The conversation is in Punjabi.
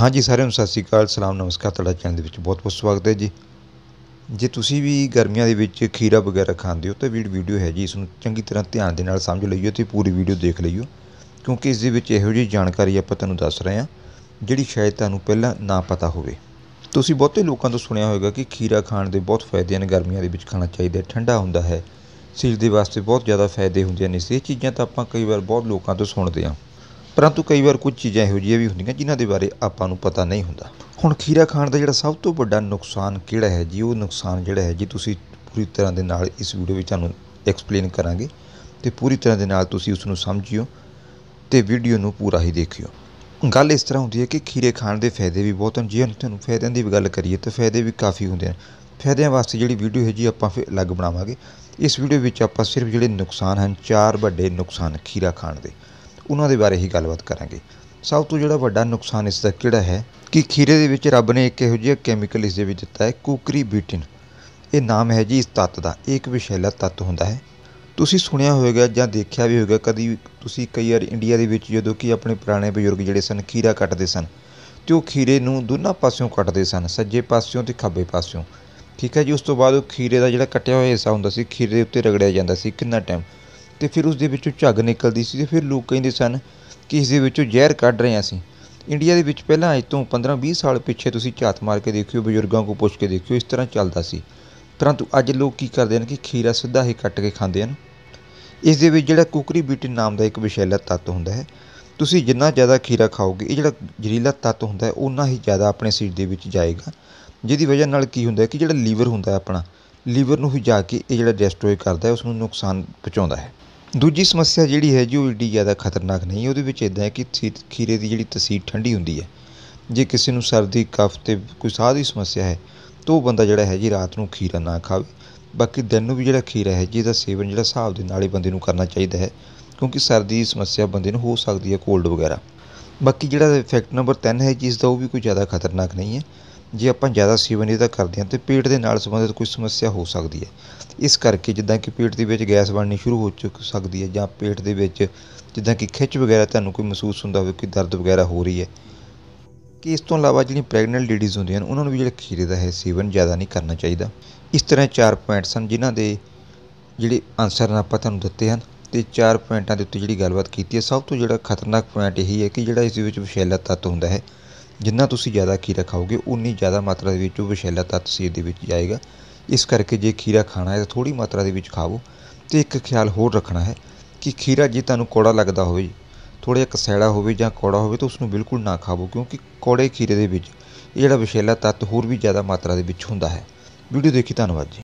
ਹਾਂਜੀ ਸਾਰਿਆਂ ਨੂੰ ਸਤਿ ਸ਼੍ਰੀ ਅਕਾਲ ਸਲਾਮ ਨਮਸਕਾਰ ਤੁਹਾਡਾ ਚੈਨਲ ਦੇ ਵਿੱਚ ਬਹੁਤ ਬਹੁਤ ਸਵਾਗਤ ਹੈ ਜੀ ਜੇ ਤੁਸੀਂ ਵੀ ਗਰਮੀਆਂ ਦੇ ਵਿੱਚ ਖੀਰਾ ਵਗੈਰਾ ਖਾਂਦੇ ਹੋ ਤਾਂ ਵੀਡੀਓ ਹੈ ਜੀ ਇਸ ਨੂੰ ਚੰਗੀ ਤਰ੍ਹਾਂ ਧਿਆਨ ਦੇ ਨਾਲ ਸਮਝ ਲਈਓ ਤੇ ਪੂਰੀ ਵੀਡੀਓ ਦੇਖ ਲਈਓ ਕਿਉਂਕਿ ਇਸ ਦੇ ਵਿੱਚ ਇਹੋ ਜਿਹੀ ਜਾਣਕਾਰੀ ਆਪਾਂ ਤੁਹਾਨੂੰ ਦੱਸ ਰਹੇ ਹਾਂ ਜਿਹੜੀ ਸ਼ਾਇਦ ਤੁਹਾਨੂੰ ਪਹਿਲਾਂ ਨਾ ਪਤਾ ਹੋਵੇ ਤੁਸੀਂ ਬਹੁਤੇ ਲੋਕਾਂ ਤੋਂ ਸੁਣਿਆ ਹੋਵੇਗਾ ਕਿ ਖੀਰਾ ਖਾਣ ਦੇ ਬਹੁਤ ਫਾਇਦੇ ਹਨ ਗਰਮੀਆਂ ਦੇ ਵਿੱਚ ਖਾਣਾ ਚਾਹੀਦਾ ਹੈ ਠੰਡਾ ਹੁੰਦਾ ਹੈ ਸਿਹਤ ਦੇ ਵਾਸਤੇ ਬਹੁਤ ਜ਼ਿਆਦਾ ਫਾਇਦੇ ਹੁੰਦੇ ਨੇ ਇਸ ਚੀਜ਼ਾਂ ਤਾਂ ਆਪਾਂ ਕਈ ਵਾਰ ਬਹੁਤ ਲੋਕਾਂ ਤੋਂ ਸੁਣਦੇ ਹਾਂ ਪਰੰਤੂ ਕਈ ਵਾਰ ਕੁਝ ਚੀਜ਼ਾਂ ਇਹੋ ਜਿਹੀਆਂ ਵੀ ਹੁੰਦੀਆਂ ਜਿਨ੍ਹਾਂ ਦੇ ਬਾਰੇ ਆਪਾਂ ਨੂੰ ਪਤਾ ਨਹੀਂ ਹੁੰਦਾ ਹੁਣ ਖੀਰਾ ਖਾਣ ਦਾ ਜਿਹੜਾ ਸਭ ਤੋਂ ਵੱਡਾ ਨੁਕਸਾਨ ਕਿਹੜਾ ਹੈ ਜੀ ਉਹ ਨੁਕਸਾਨ ਜਿਹੜਾ ਹੈ ਜੀ ਤੁਸੀਂ ਪੂਰੀ ਤਰ੍ਹਾਂ ਦੇ ਨਾਲ ਇਸ ਵੀਡੀਓ ਵਿੱਚ ਤੁਹਾਨੂੰ ਐਕਸਪਲੇਨ ਕਰਾਂਗੇ ਤੇ ਪੂਰੀ ਤਰ੍ਹਾਂ ਦੇ ਨਾਲ ਤੁਸੀਂ ਉਸ ਨੂੰ ਸਮਝਿਓ ਤੇ ਵੀਡੀਓ ਨੂੰ ਪੂਰਾ ਹੀ ਦੇਖਿਓ ਗੱਲ ਇਸ ਤਰ੍ਹਾਂ ਹੁੰਦੀ ਹੈ ਕਿ ਖੀਰੇ ਖਾਣ ਦੇ ਫਾਇਦੇ ਵੀ ਬਹੁਤ ਹਨ ਜੇ ਤੁਹਾਨੂੰ ਫਾਇਦਿਆਂ ਦੀ ਵੀ ਗੱਲ ਕਰੀਏ ਤਾਂ ਫਾਇਦੇ ਵੀ ਕਾਫੀ ਹੁੰਦੇ ਹਨ ਫਾਇਦਿਆਂ ਵਾਸਤੇ ਜਿਹੜੀ ਵੀਡੀਓ ਹੈ ਜੀ ਆਪਾਂ ਫਿਰ ਅਲੱਗ ਬਣਾਵਾਂਗੇ ਇਸ ਵੀਡੀਓ ਵਿੱਚ ਆਪਾਂ ਸਿਰਫ ਜਿਹੜੇ ਨੁਕਸਾਨ ਹਨ ਚਾਰ ਵੱਡੇ ਨੁਕਸਾਨ ਖੀਰਾ ਖਾਣ ਦੇ ਉਹਨਾਂ ਦੇ ਬਾਰੇ ਹੀ ਗੱਲਬਾਤ ਕਰਾਂਗੇ ਸਭ ਤੋਂ ਜਿਹੜਾ ਵੱਡਾ ਨੁਕਸਾਨ ਇਸ ਦਾ ਕਿਹੜਾ ਹੈ ਕਿ ਖੀਰੇ ਦੇ ਵਿੱਚ ਰੱਬ ਨੇ ਇੱਕ ਇਹੋ ਜਿਹਾ ਕੈਮੀਕਲ ਇਸ ਦੇ ਵਿੱਚ ਦਿੱਤਾ ਹੈ ਕੂਕਰੀ ਬੀਟਿਨ ਇਹ ਨਾਮ ਹੈ ਜੀ ਇਸ ਤੱਤ ਦਾ ਇਹ ਇੱਕ ਵਿਸ਼ੇਲਾ ਤੱਤ ਹੁੰਦਾ ਹੈ ਤੁਸੀਂ ਸੁਣਿਆ ਹੋਵੇਗਾ ਜਾਂ ਦੇਖਿਆ ਵੀ ਹੋਵੇਗਾ ਕਦੀ ਤੁਸੀਂ ਕਈ ਵਾਰ ਇੰਡੀਆ ਦੇ ਵਿੱਚ ਜਦੋਂ ਕਿ ਆਪਣੇ ਪੁਰਾਣੇ ਬਜ਼ੁਰਗ ਜਿਹੜੇ ਸਨ ਖੀਰਾ ਕੱਟਦੇ ਸਨ ਤੇ ਉਹ ਖੀਰੇ ਨੂੰ ਦੋਨਾਂ ਪਾਸਿਓਂ ਕੱਟਦੇ ਸਨ ਸੱਜੇ ਪਾਸਿਓਂ ਤੇ ਖੱਬੇ ਪਾਸਿਓਂ ਠੀਕ ਹੈ ਜੀ ਉਸ ਤੋਂ ਬਾਅਦ ਉਹ ਖੀਰੇ ਦਾ ਜਿਹੜਾ ਕੱਟਿਆ ਹੋਇਆ ਹਿੱਸਾ ਹੁੰਦਾ ਸੀ ਖੀਰੇ ਦੇ ਉੱਤੇ ਰਗੜਿਆ ਜਾਂਦਾ ਸੀ ਕਿੰਨਾ ਟਾਈਮ ਤੇ ਫਿਰ ਉਸ ਦੇ ਵਿੱਚੋਂ ਝੱਗ ਨਿਕਲਦੀ ਸੀ ਤੇ ਫਿਰ ਲੋਕ ਕਹਿੰਦੇ ਸਨ ਕਿ ਇਸ ਦੇ ਵਿੱਚੋਂ ਜ਼ਹਿਰ ਕੱਢ ਰਹੇ ਹਾਂ ਸੀ ਇੰਡੀਆ ਦੇ ਵਿੱਚ ਪਹਿਲਾਂ ਅਜ ਤੋਂ 15-20 ਸਾਲ ਪਿੱਛੇ ਤੁਸੀਂ ਝਾਤ ਮਾਰ ਕੇ ਦੇਖਿਓ ਬਜ਼ੁਰਗਾਂ ਕੋ ਪੁੱਛ ਕੇ ਦੇਖਿਓ ਇਸ ਤਰ੍ਹਾਂ ਚੱਲਦਾ ਸੀ ਪਰੰਤੂ ਅੱਜ ਲੋਕ ਕੀ ਕਰਦੇ ਹਨ ਕਿ ਖੀਰਾ ਸਿੱਧਾ ਹੀ ਕੱਟ ਕੇ ਖਾਂਦੇ ਹਨ ਇਸ ਦੇ ਵਿੱਚ ਜਿਹੜਾ ਕੁਕਰੀ ਬੀਟਿਨ ਨਾਮ ਦਾ ਇੱਕ ਵਿਸ਼ੇਲਾ ਤੱਤ ਹੁੰਦਾ ਹੈ ਤੁਸੀਂ ਜਿੰਨਾ ਜ਼ਿਆਦਾ ਖੀਰਾ ਖਾਓਗੇ ਇਹ ਜਿਹੜਾ ਜ਼ਹਿਰੀਲਾ ਤੱਤ ਹੁੰਦਾ ਹੈ ਉਨਾ ਹੀ ਜ਼ਿਆਦਾ ਆਪਣੇ ਸਰੀਰ ਦੇ ਵਿੱਚ ਜਾਏਗਾ ਜਿਹਦੀ ਵਜ੍ਹਾ ਨਾਲ ਕੀ ਹੁੰਦਾ ਕਿ ਜਿਹੜਾ ਲੀਵਰ ਹੁੰਦਾ ਹੈ ਆਪਣਾ ਲੀਵਰ ਨੂੰ ਹੀ ਜਾ ਕੇ ਇਹ ਜਿਹੜਾ ਡਿਸਟਰੋਏ ਕਰਦਾ ਹੈ ਉਸ ਨੂੰ ਨੁਕਸਾਨ ਪਹੁੰਚਾਉਂਦਾ ਹੈ ਦੂਜੀ ਸਮੱਸਿਆ ਜਿਹੜੀ ਹੈ ਜੀ ਉਹ ਏਡੀ ਜ਼ਿਆਦਾ ਖਤਰਨਾਕ ਨਹੀਂ ਉਹਦੇ ਵਿੱਚ ਇਦਾਂ ਹੈ ਕਿ ਖੀਰੇ ਦੀ ਜਿਹੜੀ ਤਸੀਰ ਠੰਡੀ ਹੁੰਦੀ ਹੈ ਜੇ ਕਿਸੇ ਨੂੰ ਸਰਦੀ ਕਫ ਤੇ ਕੋਈ ਸਾਹ ਦੀ ਸਮੱਸਿਆ ਹੈ ਤਾਂ ਉਹ ਬੰਦਾ ਜਿਹੜਾ ਹੈ ਜੀ ਰਾਤ ਨੂੰ ਖੀਰਾ ਨਾ ਖਾਵੇ ਬਾਕੀ ਦਿਨ ਨੂੰ ਵੀ ਜਿਹੜਾ ਖੀਰਾ ਹੈ ਜੀ ਦਾ ਸੇਵਨ ਜਿਹੜਾ ਹਿਸਾਬ ਦੇ ਨਾਲ ਹੀ ਬੰਦੇ ਨੂੰ ਕਰਨਾ ਚਾਹੀਦਾ ਹੈ ਕਿਉਂਕਿ ਸਰਦੀ ਦੀ ਸਮੱਸਿਆ ਬੰਦੇ ਨੂੰ ਹੋ ਸਕਦੀ ਹੈ ਕੋਲਡ ਵਗੈਰਾ ਬਾਕੀ ਜਿਹੜਾ ਇਫੈਕਟ ਨੰਬਰ 3 ਹੈ ਜਿਸ ਦਾ ਉਹ ਵੀ ਕੋਈ ਜ਼ਿਆਦਾ ਖਤਰਨਾਕ ਨਹੀਂ ਹੈ ਜੇ ਆਪਾਂ ਜ਼ਿਆਦਾ ਇਹਦਾ ਕਰਦੇ ਹਾਂ ਤਾਂ ਪੇਟ ਦੇ ਨਾਲ ਸੰਬੰਧਿਤ ਕੋਈ ਸਮੱਸਿਆ ਹੋ ਸਕਦੀ ਹੈ ਇਸ ਕਰਕੇ ਜਿੱਦਾਂ ਕਿ ਪੇਟ ਦੇ ਵਿੱਚ ਗੈਸ ਬਣਨੀ ਸ਼ੁਰੂ ਹੋ ਚੁੱਕ ਸਕਦੀ ਹੈ ਜਾਂ ਪੇਟ ਦੇ ਵਿੱਚ ਜਿੱਦਾਂ ਕਿ ਖਿੱਚ ਵਗੈਰਾ ਤੁਹਾਨੂੰ ਕੋਈ ਮਹਿਸੂਸ ਹੁੰਦਾ ਹੋਵੇ ਕਿ ਦਰਦ ਵਗੈਰਾ ਹੋ ਰਹੀ ਹੈ ਕਿ ਇਸ ਤੋਂ ਇਲਾਵਾ ਜਿਹੜੀਆਂ ਪ੍ਰੈਗਨੈਂਟ ਲੇਡੀਜ਼ ਹੁੰਦੀਆਂ ਹਨ ਉਹਨਾਂ ਨੂੰ ਵੀ ਜਿਹੜਾ ਖੀਰੇ ਦਾ ਹੈ ਸੇਵਨ ਜ਼ਿਆਦਾ ਨਹੀਂ ਕਰਨਾ ਚਾਹੀਦਾ ਇਸ ਤਰ੍ਹਾਂ ਚਾਰ ਪੁਆਇੰਟ ਸਨ ਜਿਨ੍ਹਾਂ ਦੇ ਜਿਹੜੇ ਆਨਸਰ ਨੇ ਆਪਾਂ ਤੁਹਾਨੂੰ ਦਿੱਤੇ ਹਨ ਤੇ ਚਾਰ ਪੁਆਇੰਟਾਂ ਦੇ ਉੱਤੇ ਜਿਹੜੀ ਗੱਲਬਾਤ ਕੀਤੀ ਹੈ ਸਭ ਤੋਂ ਜਿਹੜਾ ਖਤਰਨਾਕ ਪੁਆਇੰਟ ਇਹੀ ਹੈ ਕਿ ਜਿਹੜਾ ਇਸ ਦੇ ਵਿੱਚ ਵਿਸ਼ੈਲਾ ਤੱਤ ਹੁੰਦਾ ਹੈ ਜਿੰਨਾ ਤੁਸੀਂ ਜ਼ਿਆਦਾ ਖੀਰਾ ਖਾਓਗੇ ਉਨੀ ਜ਼ਿਆਦਾ ਮਾਤਰਾ ਦੇ ਵਿੱਚ ਉਹ ਵਿਸ਼ੈਲਾ ਤੱਤ ਸਰੀਰ ਦੇ ਵਿੱਚ ਜਾਏਗਾ ਇਸ ਕਰਕੇ ਜੇ ਖੀਰਾ ਖਾਣਾ ਹੈ ਤਾਂ ਥੋੜ੍ਹੀ ਮਾਤਰਾ ਦੇ ਵਿੱਚ ਖਾਵੋ ਅਤੇ ਇੱਕ ਖਿਆਲ ਹੋਰ ਰੱਖਣਾ ਹੈ ਕਿ ਖੀਰਾ ਜੇ ਤੁਹਾਨੂੰ ਕੌੜਾ ਲੱਗਦਾ ਹੋਵੇ ਥੋੜ੍ਹਾ ਜਿਹਾ ਕਸੈੜਾ ਹੋਵੇ ਜਾਂ ਕੌੜਾ ਹੋਵੇ ਤਾਂ ਉਸ ਨੂੰ ਬਿਲਕੁਲ ਨਾ ਖਾਵੋ ਕਿਉਂਕਿ ਕੌੜੇ ਖੀਰੇ ਦੇ ਵਿੱਚ ਇਹ ਜਿਹੜਾ ਵਿਸ਼ੈਲਾ ਤੱਤ ਹੋਰ ਵੀ ਜ਼ਿਆਦਾ ਮਾਤਰਾ ਦੇ ਵਿੱਚ ਹੁੰਦਾ ਹੈ ਵੀਡੀਓ ਦੇਖੀ ਧੰਨਵਾਦ ਜੀ